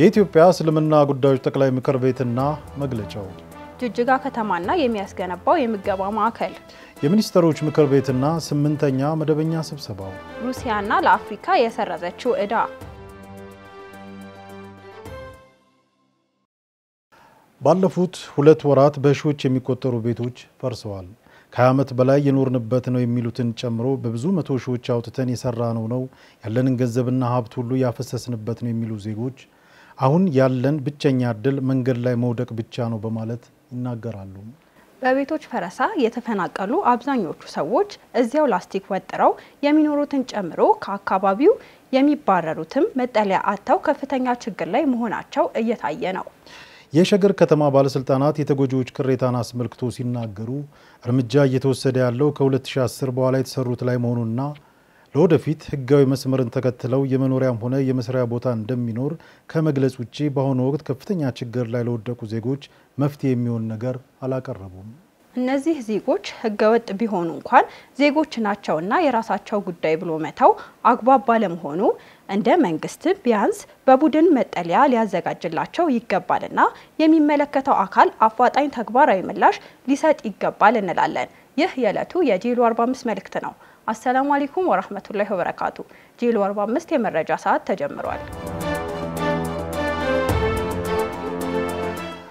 የኢትዮጵያ እስልምና ጉዳዮች ጠቅላይ ምክር ቤትና መግለጫው፣ ጅጅጋ ከተማና የሚያስገነባው የምገባ ማዕከል፣ የሚኒስትሮች ምክር ቤትና ስምንተኛ መደበኛ ስብሰባው፣ ሩሲያና ለአፍሪካ የሰረዘችው ዕዳ። ባለፉት ሁለት ወራት በሺዎች የሚቆጠሩ ቤቶች ፈርሰዋል። ዓመት በላይ የኖርንበት ነው የሚሉትን ጨምሮ በብዙ መቶ ሺዎች አውጥተን የሰራ ነው ነው ያለንን ገንዘብና ሀብት ሁሉ ያፈሰስንበት ነው የሚሉ ዜጎች አሁን ያለን ብቸኛ እድል መንገድ ላይ መውደቅ ብቻ ነው በማለት ይናገራሉ። በቤቶች ፈረሳ የተፈናቀሉ አብዛኞቹ ሰዎች እዚያው ላስቲክ ወጥረው የሚኖሩትን ጨምሮ ከአካባቢው የሚባረሩትም መጠለያ አጥተው ከፍተኛ ችግር ላይ መሆናቸው እየታየ ነው። የሸገር ከተማ ባለስልጣናት የተጎጂዎች ቅሬታን አስመልክቶ ሲናገሩ እርምጃ እየተወሰደ ያለው ከ2010 በኋላ የተሰሩት ላይ መሆኑና ለወደፊት ህጋዊ መስመርን ተከትለው የመኖሪያም ሆነ የመስሪያ ቦታ እንደሚኖር ከመግለጽ ውጭ በአሁኑ ወቅት ከፍተኛ ችግር ላይ ለወደቁ ዜጎች መፍትሄ የሚሆን ነገር አላቀረቡም። እነዚህ ዜጎች ወጥ ቢሆኑ እንኳን ዜጎች ናቸውና የራሳቸው ጉዳይ ብሎ መተው አግባብ ባለመሆኑ እንደ መንግስት ቢያንስ በቡድን መጠለያ ሊያዘጋጅላቸው ይገባልና የሚመለከተው አካል አፋጣኝ ተግባራዊ ምላሽ ሊሰጥ ይገባል እንላለን። ይህ የዕለቱ የዲሉ 45 መልእክት ነው። አሰላሙ አለይኩም ወራህመቱላሂ ወበረካቱ። ጄሎ 45 የመረጃ ሰዓት ተጀምሯል።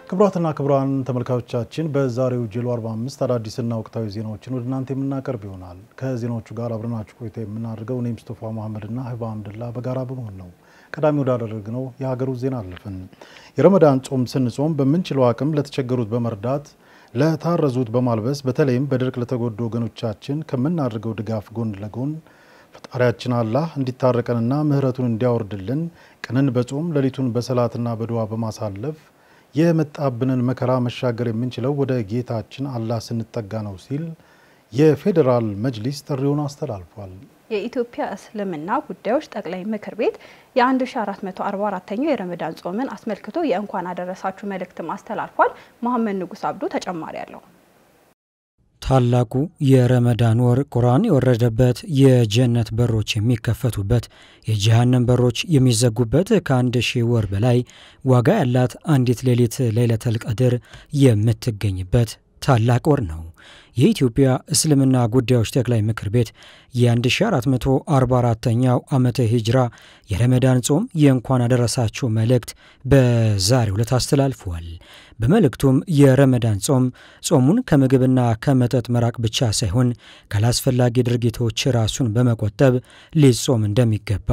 ክቡራትና ክቡራን ተመልካቾቻችን በዛሬው ጄሎ 45 አዳዲስና ወቅታዊ ዜናዎችን ወደ እናንተ የምናቀርብ ይሆናል። ከዜናዎቹ ጋር አብረናችሁ ቆይታ የምናደርገው እኔ ሙስጠፋ መሐመድና ህባ አምድላ በጋራ በመሆን ነው። ቀዳሚ ወዳደረግነው የሀገር ውስጥ ዜና አለፍን። የረመዳን ጾም ስንጾም በምንችለው አቅም ለተቸገሩት በመርዳት ለታረዙት በማልበስ በተለይም በድርቅ ለተጎዱ ወገኖቻችን ከምናደርገው ድጋፍ ጎን ለጎን ፈጣሪያችን አላህ እንዲታረቀንና ምሕረቱን እንዲያወርድልን ቀንን በጾም ሌሊቱን በሰላትና በድዋ በማሳለፍ የመጣብንን መከራ መሻገር የምንችለው ወደ ጌታችን አላህ ስንጠጋ ነው ሲል የፌዴራል መጅሊስ ጥሪውን አስተላልፏል። የኢትዮጵያ እስልምና ጉዳዮች ጠቅላይ ምክር ቤት የ1444ኛው የረመዳን ጾምን አስመልክቶ የእንኳን አደረሳችሁ መልእክትም አስተላልፏል። መሐመድ ንጉስ አብዱ ተጨማሪ አለው። ታላቁ የረመዳን ወር ቁርአን የወረደበት፣ የጀነት በሮች የሚከፈቱበት፣ የጀሃነም በሮች የሚዘጉበት፣ ከአንድ ሺህ ወር በላይ ዋጋ ያላት አንዲት ሌሊት ለይለተል ቀድር የምትገኝበት ታላቅ ወር ነው። የኢትዮጵያ እስልምና ጉዳዮች ጠቅላይ ምክር ቤት የ1444ኛው ዓመተ ሂጅራ የረመዳን ጾም የእንኳን አደረሳችሁ መልእክት በዛሬው ዕለት አስተላልፏል። በመልእክቱም የረመዳን ጾም ጾሙን ከምግብና ከመጠጥ መራቅ ብቻ ሳይሆን ካላስፈላጊ ድርጊቶች ራሱን በመቆጠብ ሊጾም እንደሚገባ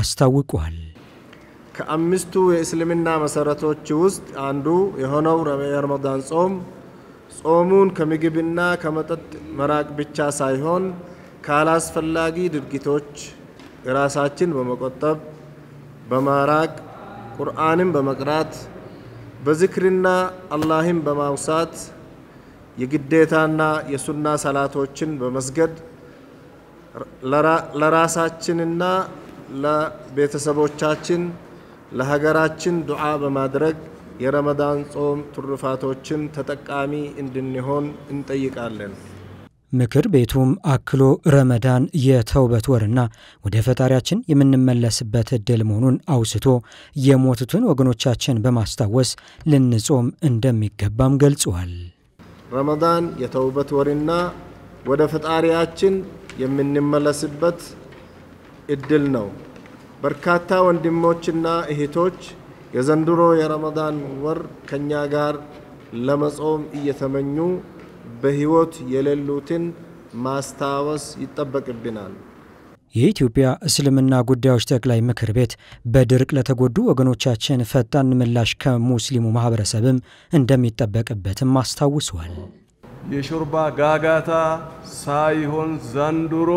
አስታውቋል። ከአምስቱ የእስልምና መሰረቶች ውስጥ አንዱ የሆነው የረመዳን ጾም ጾሙን ከምግብና ከመጠጥ መራቅ ብቻ ሳይሆን ካላስፈላጊ ድርጊቶች ራሳችን በመቆጠብ በማራቅ ቁርአንን በመቅራት በዝክርና አላህን በማውሳት የግዴታና የሱና ሰላቶችን በመስገድ ለራሳችንና ለቤተሰቦቻችን ለሀገራችን ዱዓ በማድረግ የረመዳን ጾም ትሩፋቶችን ተጠቃሚ እንድንሆን እንጠይቃለን። ምክር ቤቱም አክሎ ረመዳን የተውበት ወርና ወደ ፈጣሪያችን የምንመለስበት እድል መሆኑን አውስቶ የሞቱትን ወገኖቻችን በማስታወስ ልንጾም እንደሚገባም ገልጿል። ረመዳን የተውበት ወርና ወደ ፈጣሪያችን የምንመለስበት እድል ነው። በርካታ ወንድሞችና እህቶች የዘንድሮ የረመዳን ወር ከእኛ ጋር ለመጾም እየተመኙ በህይወት የሌሉትን ማስታወስ ይጠበቅብናል። የኢትዮጵያ እስልምና ጉዳዮች ጠቅላይ ምክር ቤት በድርቅ ለተጎዱ ወገኖቻችን ፈጣን ምላሽ ከሙስሊሙ ማህበረሰብም እንደሚጠበቅበትም አስታውሷል። የሾርባ ጋጋታ ሳይሆን ዘንድሮ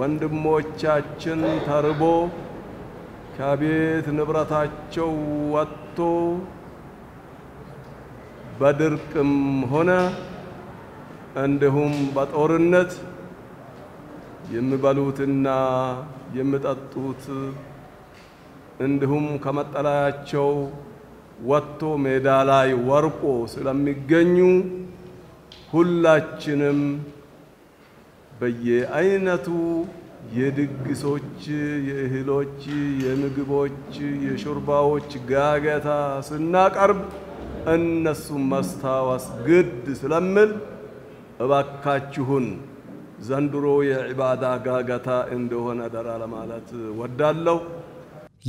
ወንድሞቻችን ተርቦ ከቤት ንብረታቸው ወጥቶ በድርቅም ሆነ እንዲሁም በጦርነት የሚበሉትና የሚጠጡት እንዲሁም ከመጠለያቸው ወጥቶ ሜዳ ላይ ወርቆ ስለሚገኙ ሁላችንም በየአይነቱ የድግሶች፣ የእህሎች፣ የምግቦች፣ የሾርባዎች ጋገታ ስናቀርብ እነሱን ማስታወስ ግድ ስለምል እባካችሁን ዘንድሮ የዒባዳ ጋገታ እንደሆነ ዳራ ለማለት ወዳለሁ።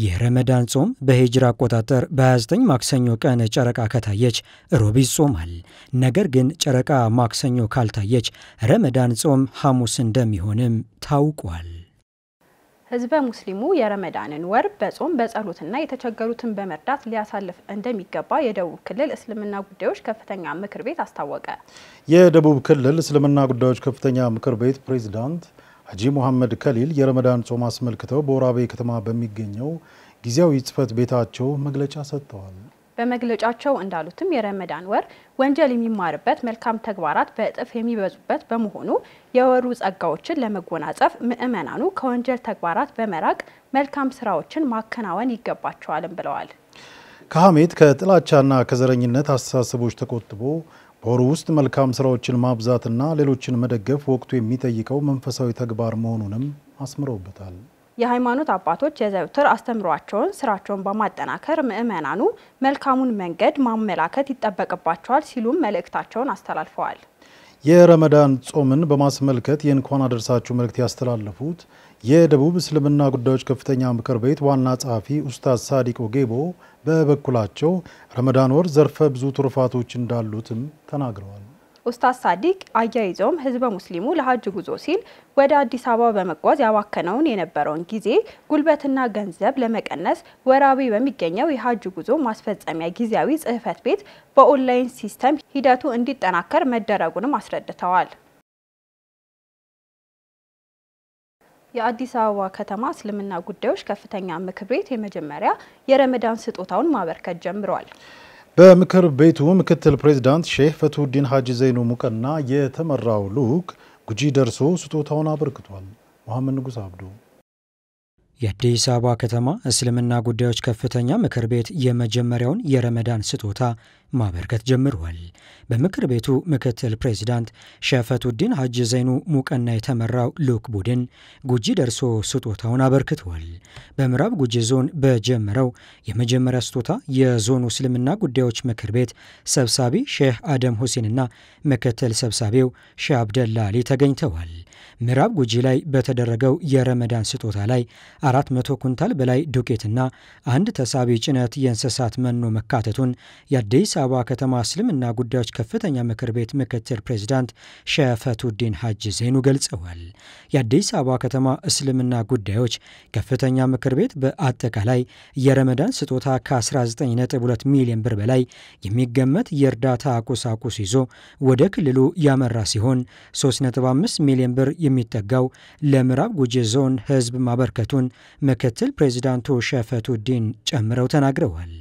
የረመዳን ጾም በሂጅራ አቆጣጠር በ29 ማክሰኞ ቀን ጨረቃ ከታየች ሮብ ይጾማል። ነገር ግን ጨረቃ ማክሰኞ ካልታየች ረመዳን ጾም ሐሙስ እንደሚሆንም ታውቋል። ህዝበ ሙስሊሙ የረመዳንን ወር በጾም በጸሎትና የተቸገሩትን በመርዳት ሊያሳልፍ እንደሚገባ የደቡብ ክልል እስልምና ጉዳዮች ከፍተኛ ምክር ቤት አስታወቀ። የደቡብ ክልል እስልምና ጉዳዮች ከፍተኛ ምክር ቤት ፕሬዚዳንት ሀጂ ሙሐመድ ከሊል የረመዳን ጾም አስመልክተው በወራቤ ከተማ በሚገኘው ጊዜያዊ ጽህፈት ቤታቸው መግለጫ ሰጥተዋል። በመግለጫቸው እንዳሉትም የረመዳን ወር ወንጀል የሚማርበት መልካም ተግባራት በእጥፍ የሚበዙበት በመሆኑ የወሩ ጸጋዎችን ለመጎናጸፍ ምዕመናኑ ከወንጀል ተግባራት በመራቅ መልካም ስራዎችን ማከናወን ይገባቸዋልም ብለዋል። ከሐሜት ከጥላቻና ከዘረኝነት አስተሳሰቦች ተቆጥቦ በወሩ ውስጥ መልካም ስራዎችን ማብዛትና ሌሎችን መደገፍ ወቅቱ የሚጠይቀው መንፈሳዊ ተግባር መሆኑንም አስምረውበታል። የሃይማኖት አባቶች የዘውትር አስተምሯቸውን ስራቸውን በማጠናከር ምእመናኑ መልካሙን መንገድ ማመላከት ይጠበቅባቸዋል ሲሉም መልእክታቸውን አስተላልፈዋል። የረመዳን ጾምን በማስመልከት የእንኳን አደርሳችሁ መልእክት ያስተላለፉት የደቡብ እስልምና ጉዳዮች ከፍተኛ ምክር ቤት ዋና ጸሐፊ ኡስታዝ ሳዲቅ ኦጌቦ በበኩላቸው ረመዳን ወር ዘርፈ ብዙ ትሩፋቶች እንዳሉትም ተናግረዋል። ኡስታዝ ሳዲቅ አያይዘውም ህዝበ ሙስሊሙ ለሀጅ ጉዞ ሲል ወደ አዲስ አበባ በመጓዝ ያባከነውን የነበረውን ጊዜ ጉልበትና ገንዘብ ለመቀነስ ወራቢ በሚገኘው የሀጅ ጉዞ ማስፈጸሚያ ጊዜያዊ ጽህፈት ቤት በኦንላይን ሲስተም ሂደቱ እንዲጠናከር መደረጉንም አስረድተዋል። የአዲስ አበባ ከተማ እስልምና ጉዳዮች ከፍተኛ ምክር ቤት የመጀመሪያ የረመዳን ስጦታውን ማበርከት ጀምረዋል። በምክር ቤቱ ምክትል ፕሬዚዳንት ሼህ ፈትሁዲን ሀጂ ዘይኑ ሙቀና የተመራው ልዑክ ጉጂ ደርሶ ስጦታውን አበርክቷል። መሐመድ ንጉስ አብዱ የአዲስ አበባ ከተማ እስልምና ጉዳዮች ከፍተኛ ምክር ቤት የመጀመሪያውን የረመዳን ስጦታ ማበርከት ጀምሯል። በምክር ቤቱ ምክትል ፕሬዚዳንት ሸፈቱዲን ሀጅ ዘይኑ ሙቀና የተመራው ልዑክ ቡድን ጉጂ ደርሶ ስጦታውን አበርክተዋል። በምዕራብ ጉጂ ዞን በጀመረው የመጀመሪያ ስጦታ የዞኑ እስልምና ጉዳዮች ምክር ቤት ሰብሳቢ ሼህ አደም ሁሴንና ምክትል ሰብሳቢው ሼህ አብደላ አሊ ተገኝተዋል። ምዕራብ ጉጂ ላይ በተደረገው የረመዳን ስጦታ ላይ 400 ኩንታል በላይ ዱቄትና አንድ ተሳቢ ጭነት የእንስሳት መኖ መካተቱን የአዲስ አበባ ከተማ እስልምና ጉዳዮች ከፍተኛ ምክር ቤት ምክትል ፕሬዚዳንት ሸፈቱዲን ሀጅ ዜኑ ገልጸዋል። የአዲስ አበባ ከተማ እስልምና ጉዳዮች ከፍተኛ ምክር ቤት በአጠቃላይ የረመዳን ስጦታ ከ19.2 ሚሊዮን ብር በላይ የሚገመት የእርዳታ ቁሳቁስ ይዞ ወደ ክልሉ ያመራ ሲሆን 3.5 ሚሊዮን ብር የሚተጋው ለምዕራብ ጉጂ ዞን ህዝብ ማበርከቱን ምክትል ፕሬዚዳንቱ ሸፈቱዲን ጨምረው ተናግረዋል።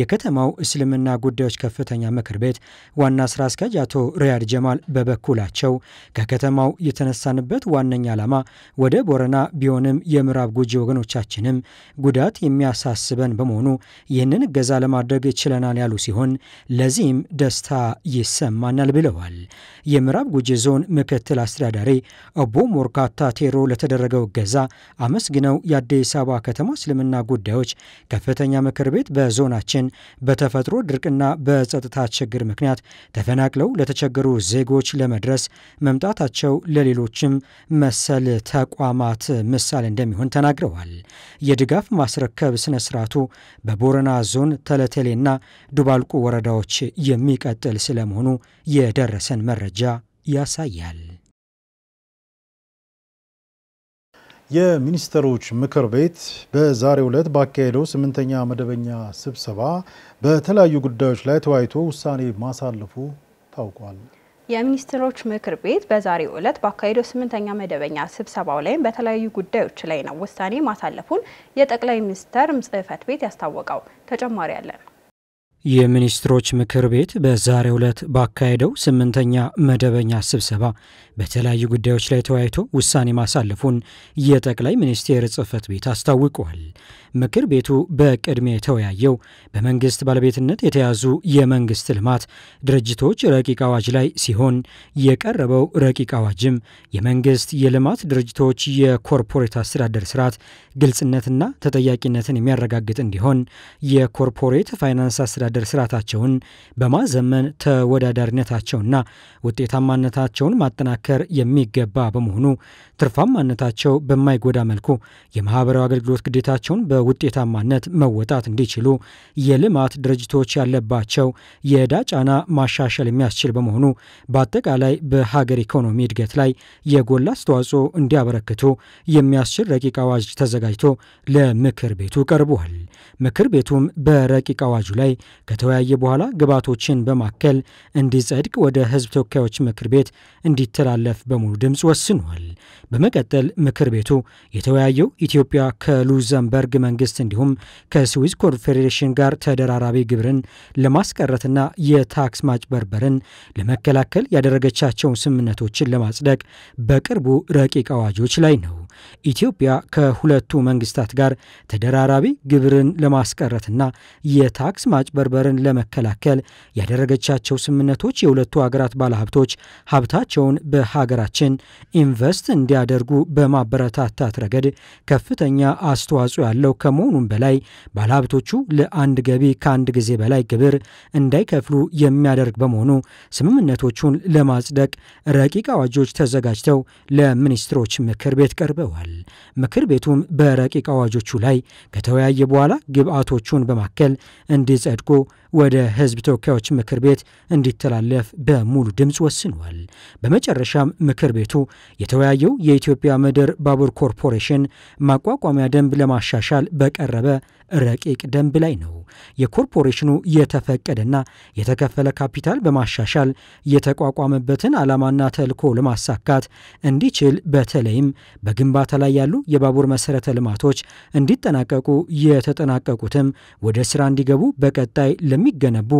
የከተማው እስልምና ጉዳዮች ከፍተኛ ምክር ቤት ዋና ስራ አስኪያጅ አቶ ሪያድ ጀማል በበኩላቸው ከከተማው የተነሳንበት ዋነኛ ዓላማ ወደ ቦረና ቢሆንም የምዕራብ ጉጂ ወገኖቻችንም ጉዳት የሚያሳስበን በመሆኑ ይህንን እገዛ ለማድረግ ችለናል ያሉ ሲሆን ለዚህም ደስታ ይሰማናል ብለዋል። የምዕራብ ጉጂ ዞን ምክትል አስተዳዳሪ ቦ ሞርጋታ ቴሮ ለተደረገው እገዛ አመስግነው የአዲስ አበባ ከተማ እስልምና ጉዳዮች ከፍተኛ ምክር ቤት በዞናችን በተፈጥሮ ድርቅና በጸጥታ ችግር ምክንያት ተፈናቅለው ለተቸገሩ ዜጎች ለመድረስ መምጣታቸው ለሌሎችም መሰል ተቋማት ምሳሌ እንደሚሆን ተናግረዋል። የድጋፍ ማስረከብ ስነ ስርዓቱ በቦረና ዞን ተለተሌና ዱባልቁ ወረዳዎች የሚቀጥል ስለመሆኑ የደረሰን መረጃ ያሳያል። የሚኒስትሮች ምክር ቤት በዛሬው ዕለት ባካሄደው ስምንተኛ መደበኛ ስብሰባ በተለያዩ ጉዳዮች ላይ ተወያይቶ ውሳኔ ማሳለፉ ታውቋል። የሚኒስትሮች ምክር ቤት በዛሬው ዕለት ባካሄደው ስምንተኛ መደበኛ ስብሰባው ላይም በተለያዩ ጉዳዮች ላይ ነው ውሳኔ ማሳለፉን የጠቅላይ ሚኒስተር ጽህፈት ቤት ያስታወቀው። ተጨማሪ አለን የሚኒስትሮች ምክር ቤት በዛሬው ዕለት ባካሄደው ስምንተኛ መደበኛ ስብሰባ በተለያዩ ጉዳዮች ላይ ተወያይቶ ውሳኔ ማሳለፉን የጠቅላይ ሚኒስቴር ጽህፈት ቤት አስታውቋል። ምክር ቤቱ በቅድሚያ የተወያየው በመንግስት ባለቤትነት የተያዙ የመንግስት ልማት ድርጅቶች ረቂቅ አዋጅ ላይ ሲሆን የቀረበው ረቂቅ አዋጅም የመንግስት የልማት ድርጅቶች የኮርፖሬት አስተዳደር ስርዓት ግልጽነትና ተጠያቂነትን የሚያረጋግጥ እንዲሆን የኮርፖሬት ፋይናንስ አስተዳደር የአስተዳደር ስርዓታቸውን በማዘመን ተወዳዳሪነታቸውና ውጤታማነታቸውን ማጠናከር የሚገባ በመሆኑ ትርፋማነታቸው በማይጎዳ መልኩ የማህበራዊ አገልግሎት ግዴታቸውን በውጤታማነት መወጣት እንዲችሉ የልማት ድርጅቶች ያለባቸው የዕዳ ጫና ማሻሻል የሚያስችል በመሆኑ በአጠቃላይ በሀገር ኢኮኖሚ እድገት ላይ የጎላ አስተዋጽኦ እንዲያበረክቱ የሚያስችል ረቂቅ አዋጅ ተዘጋጅቶ ለምክር ቤቱ ቀርቧል። ምክር ቤቱም በረቂቅ አዋጁ ላይ ከተወያየ በኋላ ግብዓቶችን በማከል እንዲጸድቅ ወደ ህዝብ ተወካዮች ምክር ቤት እንዲተላለፍ በሙሉ ድምፅ ወስኗል። በመቀጠል ምክር ቤቱ የተወያየው ኢትዮጵያ ከሉዘምበርግ መንግስት እንዲሁም ከስዊዝ ኮንፌዴሬሽን ጋር ተደራራቢ ግብርን ለማስቀረትና የታክስ ማጭበርበርን ለመከላከል ያደረገቻቸውን ስምምነቶችን ለማጽደቅ በቅርቡ ረቂቅ አዋጆች ላይ ነው። ኢትዮጵያ ከሁለቱ መንግስታት ጋር ተደራራቢ ግብርን ለማስቀረትና የታክስ ማጭበርበርን ለመከላከል ያደረገቻቸው ስምምነቶች የሁለቱ ሀገራት ባለሀብቶች ሀብታቸውን በሀገራችን ኢንቨስት እንዲያደርጉ በማበረታታት ረገድ ከፍተኛ አስተዋጽኦ ያለው ከመሆኑም በላይ ባለሀብቶቹ ለአንድ ገቢ ከአንድ ጊዜ በላይ ግብር እንዳይከፍሉ የሚያደርግ በመሆኑ ስምምነቶቹን ለማጽደቅ ረቂቅ አዋጆች ተዘጋጅተው ለሚኒስትሮች ምክር ቤት ቀርበው ተወስደዋል። ምክር ቤቱም በረቂቅ አዋጆቹ ላይ ከተወያየ በኋላ ግብአቶቹን በማከል እንዲጸድቁ ወደ ህዝብ ተወካዮች ምክር ቤት እንዲተላለፍ በሙሉ ድምፅ ወስኗል። በመጨረሻም ምክር ቤቱ የተወያየው የኢትዮጵያ ምድር ባቡር ኮርፖሬሽን ማቋቋሚያ ደንብ ለማሻሻል በቀረበ ረቂቅ ደንብ ላይ ነው። የኮርፖሬሽኑ የተፈቀደና የተከፈለ ካፒታል በማሻሻል የተቋቋመበትን ዓላማና ተልዕኮ ለማሳካት እንዲችል በተለይም በግንባታ ላይ ያሉ የባቡር መሰረተ ልማቶች እንዲጠናቀቁ የተጠናቀቁትም ወደ ስራ እንዲገቡ በቀጣይ ለሚገነቡ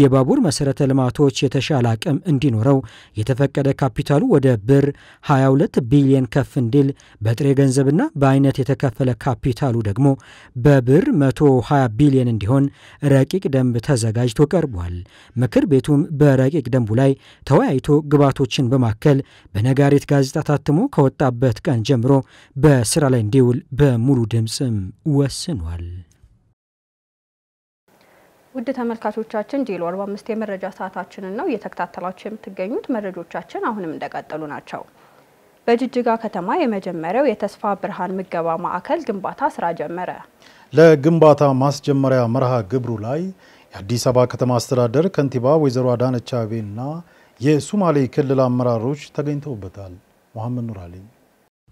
የባቡር መሰረተ ልማቶች የተሻለ አቅም እንዲኖረው የተፈቀደ ካፒታሉ ወደ ብር 22 ቢሊየን ከፍ እንዲል በጥሬ ገንዘብና በአይነት የተከፈለ ካፒታሉ ደግሞ በብር 120 ቢሊየን እንዲሆን የሚሆን ረቂቅ ደንብ ተዘጋጅቶ ቀርቧል። ምክር ቤቱም በረቂቅ ደንቡ ላይ ተወያይቶ ግባቶችን በማከል በነጋሪት ጋዜጣ ታትሞ ከወጣበት ቀን ጀምሮ በስራ ላይ እንዲውል በሙሉ ድምፅም ወስኗል። ውድ ተመልካቾቻችን ጄሎ 45 የመረጃ ሰዓታችንን ነው እየተከታተላችሁ የምትገኙት። መረጃዎቻችን አሁንም እንደቀጠሉ ናቸው። በጅጅጋ ከተማ የመጀመሪያው የተስፋ ብርሃን ምገባ ማዕከል ግንባታ ስራ ጀመረ። ለግንባታ ማስጀመሪያ መርሃ ግብሩ ላይ የአዲስ አበባ ከተማ አስተዳደር ከንቲባ ወይዘሮ አዳነች እና የሱማሌ ክልል አመራሮች ተገኝተውበታል። መሐመድ ኑር አሊ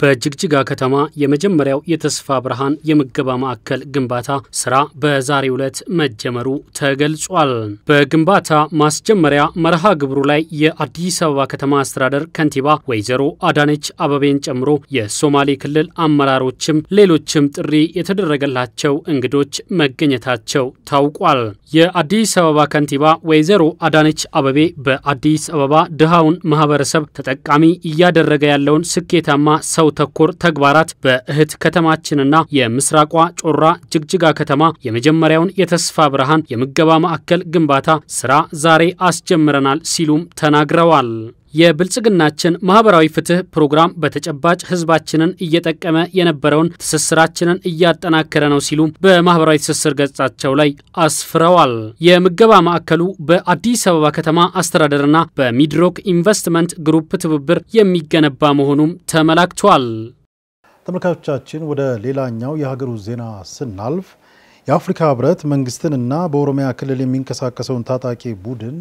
በጅግጅጋ ከተማ የመጀመሪያው የተስፋ ብርሃን የምገባ ማዕከል ግንባታ ስራ በዛሬው ዕለት መጀመሩ ተገልጿል። በግንባታ ማስጀመሪያ መርሃ ግብሩ ላይ የአዲስ አበባ ከተማ አስተዳደር ከንቲባ ወይዘሮ አዳነች አበቤን ጨምሮ የሶማሌ ክልል አመራሮችም ሌሎችም ጥሪ የተደረገላቸው እንግዶች መገኘታቸው ታውቋል። የአዲስ አበባ ከንቲባ ወይዘሮ አዳነች አበቤ በአዲስ አበባ ድሃውን ማህበረሰብ ተጠቃሚ እያደረገ ያለውን ስኬታማ ሰው ሰው ተኮር ተግባራት በእህት ከተማችንና የምስራቋ ጮራ ጅግጅጋ ከተማ የመጀመሪያውን የተስፋ ብርሃን የምገባ ማዕከል ግንባታ ስራ ዛሬ አስጀምረናል ሲሉም ተናግረዋል። የብልጽግናችን ማህበራዊ ፍትህ ፕሮግራም በተጨባጭ ህዝባችንን እየጠቀመ የነበረውን ትስስራችንን እያጠናከረ ነው ሲሉ በማህበራዊ ትስስር ገጻቸው ላይ አስፍረዋል። የምገባ ማዕከሉ በአዲስ አበባ ከተማ አስተዳደርና በሚድሮክ ኢንቨስትመንት ግሩፕ ትብብር የሚገነባ መሆኑም ተመላክቷል። ተመልካቾቻችን ወደ ሌላኛው የሀገሩ ዜና ስናልፍ የአፍሪካ ህብረት መንግስትንና በኦሮሚያ ክልል የሚንቀሳቀሰውን ታጣቂ ቡድን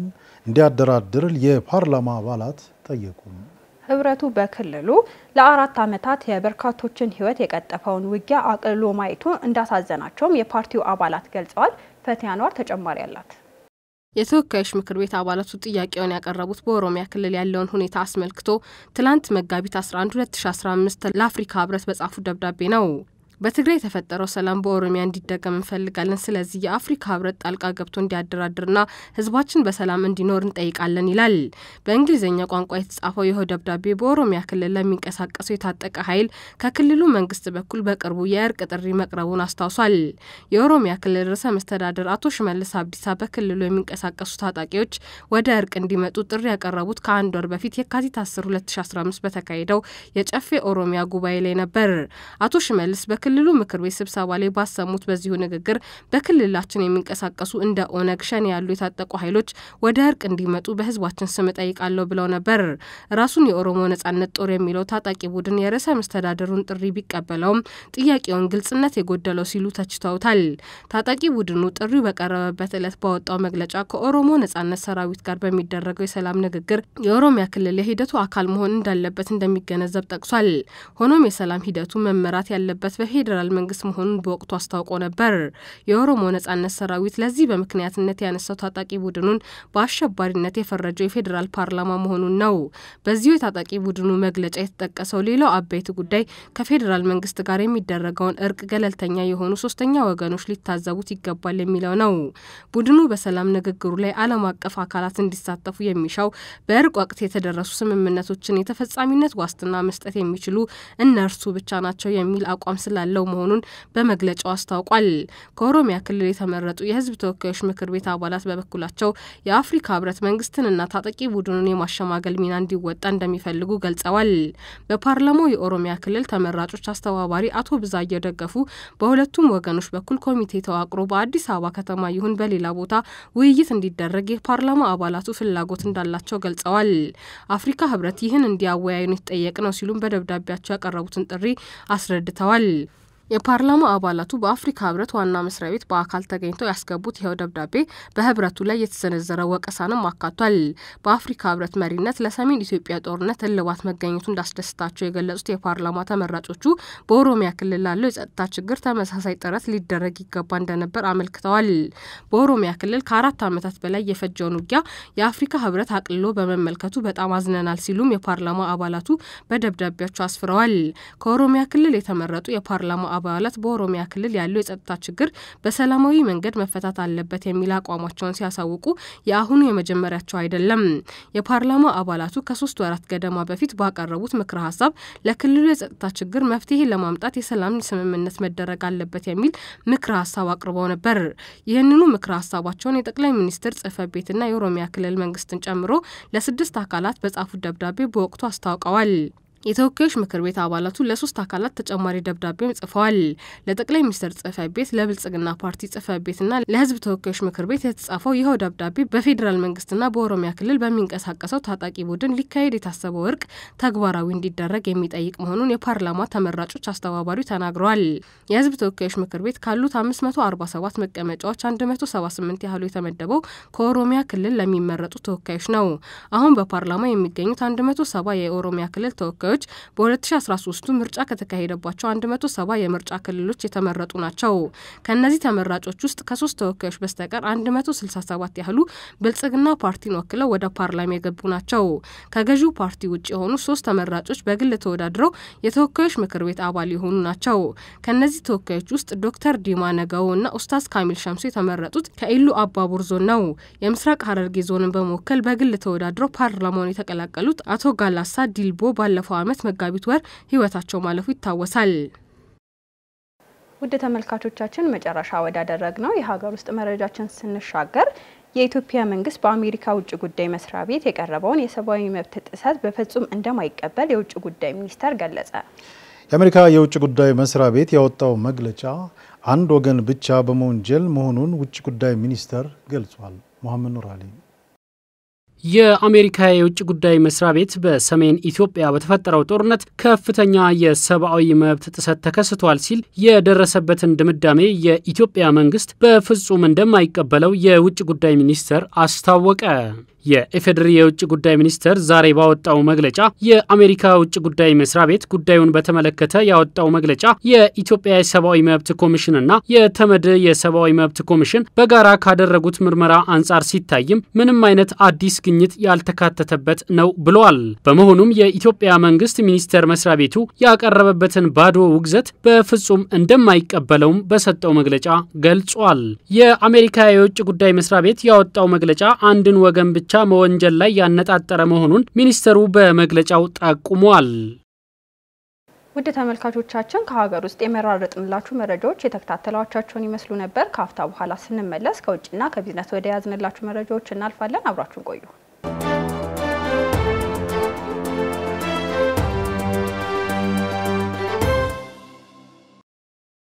እንዲያደራድር የፓርላማ አባላት ጠየቁ። ህብረቱ በክልሉ ለአራት ዓመታት የበርካቶችን ህይወት የቀጠፈውን ውጊያ አቅልሎ ማየቱ እንዳሳዘናቸውም የፓርቲው አባላት ገልጸዋል። ፈቲያኗር ተጨማሪ አላት። የተወካዮች ምክር ቤት አባላቱ ጥያቄውን ያቀረቡት በኦሮሚያ ክልል ያለውን ሁኔታ አስመልክቶ ትላንት መጋቢት 11 2015 ለአፍሪካ ህብረት በጻፉት ደብዳቤ ነው። በትግራይ የተፈጠረው ሰላም በኦሮሚያ እንዲደገም እንፈልጋለን። ስለዚህ የአፍሪካ ህብረት ጣልቃ ገብቶ እንዲያደራድርና ህዝባችን በሰላም እንዲኖር እንጠይቃለን ይላል። በእንግሊዝኛ ቋንቋ የተጻፈው ይኸው ደብዳቤ በኦሮሚያ ክልል ለሚንቀሳቀሰው የታጠቀ ኃይል ከክልሉ መንግስት በኩል በቅርቡ የእርቅ ጥሪ መቅረቡን አስታውሷል። የኦሮሚያ ክልል ርዕሰ መስተዳደር አቶ ሽመልስ አብዲሳ በክልሉ የሚንቀሳቀሱ ታጣቂዎች ወደ እርቅ እንዲመጡ ጥሪ ያቀረቡት ከአንድ ወር በፊት የካቲት 10 2015 በተካሄደው የጨፌ ኦሮሚያ ጉባኤ ላይ ነበር። አቶ ሽመልስ በክልሉ በክልሉ ምክር ቤት ስብሰባ ላይ ባሰሙት በዚሁ ንግግር በክልላችን የሚንቀሳቀሱ እንደ ኦነግ ሸኔ ያሉ የታጠቁ ኃይሎች ወደ እርቅ እንዲመጡ በህዝባችን ስም እጠይቃለሁ ብለው ነበር። ራሱን የኦሮሞ ነጻነት ጦር የሚለው ታጣቂ ቡድን የርዕሰ መስተዳደሩን ጥሪ ቢቀበለውም ጥያቄውን ግልጽነት የጎደለው ሲሉ ተችተውታል። ታጣቂ ቡድኑ ጥሪው በቀረበበት ዕለት ባወጣው መግለጫ ከኦሮሞ ነጻነት ሰራዊት ጋር በሚደረገው የሰላም ንግግር የኦሮሚያ ክልል የሂደቱ አካል መሆን እንዳለበት እንደሚገነዘብ ጠቅሷል። ሆኖም የሰላም ሂደቱ መመራት ያለበት በ የፌዴራል መንግስት መሆኑን በወቅቱ አስታውቆ ነበር። የኦሮሞ ነጻነት ሰራዊት ለዚህ በምክንያትነት ያነሳው ታጣቂ ቡድኑን በአሸባሪነት የፈረጀው የፌዴራል ፓርላማ መሆኑን ነው። በዚሁ የታጣቂ ቡድኑ መግለጫ የተጠቀሰው ሌላው አበይት ጉዳይ ከፌዴራል መንግስት ጋር የሚደረገውን እርቅ ገለልተኛ የሆኑ ሶስተኛ ወገኖች ሊታዘቡት ይገባል የሚለው ነው። ቡድኑ በሰላም ንግግሩ ላይ ዓለም አቀፍ አካላት እንዲሳተፉ የሚሻው በእርቅ ወቅት የተደረሱ ስምምነቶችን የተፈጻሚነት ዋስትና መስጠት የሚችሉ እነርሱ ብቻ ናቸው የሚል አቋም ስላለ ያለው መሆኑን በመግለጫው አስታውቋል። ከኦሮሚያ ክልል የተመረጡ የህዝብ ተወካዮች ምክር ቤት አባላት በበኩላቸው የአፍሪካ ህብረት መንግስትንና ታጣቂ ቡድኑን የማሸማገል ሚና እንዲወጣ እንደሚፈልጉ ገልጸዋል። በፓርላማው የኦሮሚያ ክልል ተመራጮች አስተባባሪ አቶ ብዛየ ደገፉ በሁለቱም ወገኖች በኩል ኮሚቴ ተዋቅሮ በአዲስ አበባ ከተማ ይሁን በሌላ ቦታ ውይይት እንዲደረግ የፓርላማ አባላቱ ፍላጎት እንዳላቸው ገልጸዋል። አፍሪካ ህብረት ይህን እንዲያወያዩን ይጠየቅ ነው ሲሉም በደብዳቤያቸው ያቀረቡትን ጥሪ አስረድተዋል። የፓርላማ አባላቱ በአፍሪካ ህብረት ዋና መስሪያ ቤት በአካል ተገኝተው ያስገቡት ይኸው ደብዳቤ በህብረቱ ላይ የተሰነዘረ ወቀሳንም አካቷል። በአፍሪካ ህብረት መሪነት ለሰሜን ኢትዮጵያ ጦርነት እልባት መገኘቱ እንዳስደስታቸው የገለጹት የፓርላማ ተመራጮቹ በኦሮሚያ ክልል ላለው የጸጥታ ችግር ተመሳሳይ ጥረት ሊደረግ ይገባ እንደነበር አመልክተዋል። በኦሮሚያ ክልል ከአራት ዓመታት በላይ የፈጀውን ውጊያ የአፍሪካ ህብረት አቅልሎ በመመልከቱ በጣም አዝነናል ሲሉም የፓርላማ አባላቱ በደብዳቤያቸው አስፍረዋል። ከኦሮሚያ ክልል የተመረጡ የፓርላማ አባላት በኦሮሚያ ክልል ያለው የጸጥታ ችግር በሰላማዊ መንገድ መፈታት አለበት የሚል አቋማቸውን ሲያሳውቁ የአሁኑ የመጀመሪያቸው አይደለም። የፓርላማ አባላቱ ከሶስት ወራት ገደማ በፊት ባቀረቡት ምክረ ሀሳብ ለክልሉ የጸጥታ ችግር መፍትሄ ለማምጣት የሰላም ስምምነት መደረግ አለበት የሚል ምክረ ሀሳብ አቅርበው ነበር። ይህንኑ ምክረ ሀሳባቸውን የጠቅላይ ሚኒስትር ጽህፈት ቤትና የኦሮሚያ ክልል መንግስትን ጨምሮ ለስድስት አካላት በጻፉት ደብዳቤ በወቅቱ አስታውቀዋል። የተወካዮች ምክር ቤት አባላቱ ለሶስት አካላት ተጨማሪ ደብዳቤም ጽፈዋል። ለጠቅላይ ሚኒስትር ጽህፈት ቤት፣ ለብልጽግና ፓርቲ ጽህፈት ቤትና ለህዝብ ተወካዮች ምክር ቤት የተጻፈው ይኸው ደብዳቤ በፌዴራል መንግስትና በኦሮሚያ ክልል በሚንቀሳቀሰው ታጣቂ ቡድን ሊካሄድ የታሰበው እርቅ ተግባራዊ እንዲደረግ የሚጠይቅ መሆኑን የፓርላማ ተመራጮች አስተባባሪ ተናግረዋል። የህዝብ ተወካዮች ምክር ቤት ካሉት 547 መቀመጫዎች 178 ያህሉ የተመደበው ከኦሮሚያ ክልል ለሚመረጡ ተወካዮች ነው። አሁን በፓርላማ የሚገኙት 170 የኦሮሚያ ክልል ተወካዮች ክልሎች በ2013 ምርጫ ከተካሄደባቸው 170 የምርጫ ክልሎች የተመረጡ ናቸው። ከእነዚህ ተመራጮች ውስጥ ከሶስት ተወካዮች በስተቀር 167 ያህሉ ብልጽግና ፓርቲን ወክለው ወደ ፓርላማ የገቡ ናቸው። ከገዢው ፓርቲ ውጭ የሆኑ ሶስት ተመራጮች በግል ተወዳድረው የተወካዮች ምክር ቤት አባል የሆኑ ናቸው። ከእነዚህ ተወካዮች ውስጥ ዶክተር ዲማ ነገው እና ኡስታዝ ካሚል ሸምሶ የተመረጡት ከኢሉ አባቡር ዞን ነው። የምስራቅ ሀረርጌ ዞንን በመወከል በግል ተወዳድረው ፓርላማውን የተቀላቀሉት አቶ ጋላሳ ዲልቦ ባለፈው ዓመት መጋቢት ወር ህይወታቸው ማለፉ ይታወሳል። ውድ ተመልካቾቻችን መጨረሻ ወዳደረግ ነው የሀገር ውስጥ መረጃችን ስንሻገር የኢትዮጵያ መንግስት በአሜሪካ ውጭ ጉዳይ መስሪያ ቤት የቀረበውን የሰብአዊ መብት ጥሰት በፍጹም እንደማይቀበል የውጭ ጉዳይ ሚኒስተር ገለጸ። የአሜሪካ የውጭ ጉዳይ መስሪያ ቤት ያወጣው መግለጫ አንድ ወገን ብቻ በመወንጀል መሆኑን ውጭ ጉዳይ ሚኒስተር ገልጿል። መሐመድ ኑር የአሜሪካ የውጭ ጉዳይ መስሪያ ቤት በሰሜን ኢትዮጵያ በተፈጠረው ጦርነት ከፍተኛ የሰብአዊ መብት ጥሰት ተከስቷል ሲል የደረሰበትን ድምዳሜ የኢትዮጵያ መንግስት በፍጹም እንደማይቀበለው የውጭ ጉዳይ ሚኒስቴር አስታወቀ። የኢፌዴሪ የውጭ ጉዳይ ሚኒስቴር ዛሬ ባወጣው መግለጫ የአሜሪካ ውጭ ጉዳይ መስሪያ ቤት ጉዳዩን በተመለከተ ያወጣው መግለጫ የኢትዮጵያ የሰብአዊ መብት ኮሚሽንና የተመድ የሰብአዊ መብት ኮሚሽን በጋራ ካደረጉት ምርመራ አንጻር ሲታይም ምንም አይነት አዲስ ግኝት ያልተካተተበት ነው ብለዋል። በመሆኑም የኢትዮጵያ መንግስት ሚኒስቴር መስሪያ ቤቱ ያቀረበበትን ባዶ ውግዘት በፍጹም እንደማይቀበለውም በሰጠው መግለጫ ገልጿል። የአሜሪካ የውጭ ጉዳይ መስሪያ ቤት ያወጣው መግለጫ አንድን ወገን ብቻ መወንጀል ላይ ያነጣጠረ መሆኑን ሚኒስተሩ በመግለጫው ጠቁሟል። ውድ ተመልካቾቻችን ከሀገር ውስጥ የመራረጥንላችሁ መረጃዎች የተከታተሏቻቸውን ይመስሉ ነበር። ከአፍታ በኋላ ስንመለስ ከውጭና ከቢዝነስ ወደ ያዝንላችሁ መረጃዎች እናልፋለን። አብራችሁን ቆዩ።